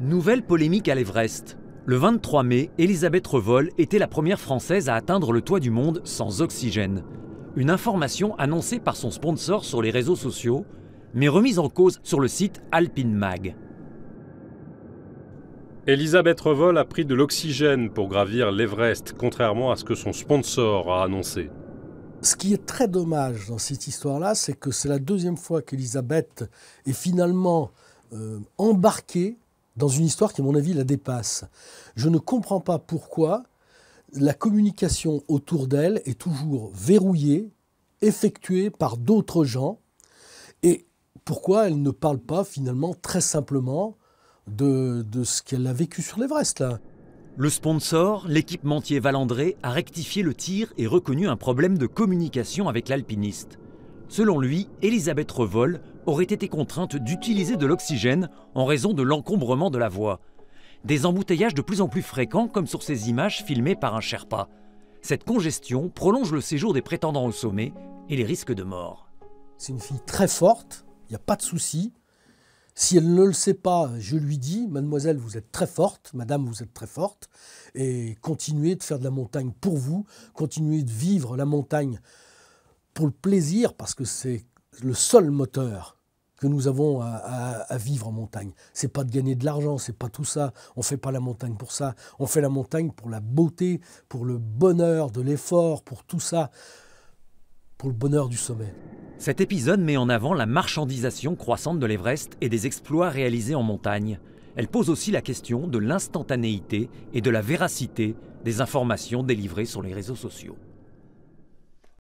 Nouvelle polémique à l'Everest. Le 23 mai, Elisabeth Revol était la première Française à atteindre le toit du monde sans oxygène. Une information annoncée par son sponsor sur les réseaux sociaux, mais remise en cause sur le site Alpine Mag. Elisabeth Revol a pris de l'oxygène pour gravir l'Everest, contrairement à ce que son sponsor a annoncé. Ce qui est très dommage dans cette histoire-là, c'est que c'est la deuxième fois qu'Elisabeth est finalement euh, embarquée dans une histoire qui, à mon avis, la dépasse. Je ne comprends pas pourquoi la communication autour d'elle est toujours verrouillée, effectuée par d'autres gens, et pourquoi elle ne parle pas finalement très simplement de, ce qu'elle a vécu sur l'Everest là. Le sponsor, l'équipementier Valandré, a rectifié le tir et reconnu un problème de communication avec l'alpiniste. Selon lui, Elisabeth Revol aurait été contrainte d'utiliser de l'oxygène en raison de l'encombrement de la voie. Des embouteillages de plus en plus fréquents, comme sur ces images filmées par un Sherpa. Cette congestion prolonge le séjour des prétendants au sommet et les risques de mort. C'est une fille très forte, il n'y a pas de souci. Si elle ne le sait pas, je lui dis, mademoiselle, vous êtes très forte, madame, vous êtes très forte, et continuez de faire de la montagne pour vous, continuez de vivre la montagne pour le plaisir, parce que c'est le seul moteur que nous avons à, vivre en montagne. C'est pas de gagner de l'argent, c'est pas tout ça. On fait pas la montagne pour ça. On fait la montagne pour la beauté, pour le bonheur de l'effort, pour tout ça, pour le bonheur du sommet. Cet épisode met en avant la marchandisation croissante de l'Everest et des exploits réalisés en montagne. Elle pose aussi la question de l'instantanéité et de la véracité des informations délivrées sur les réseaux sociaux.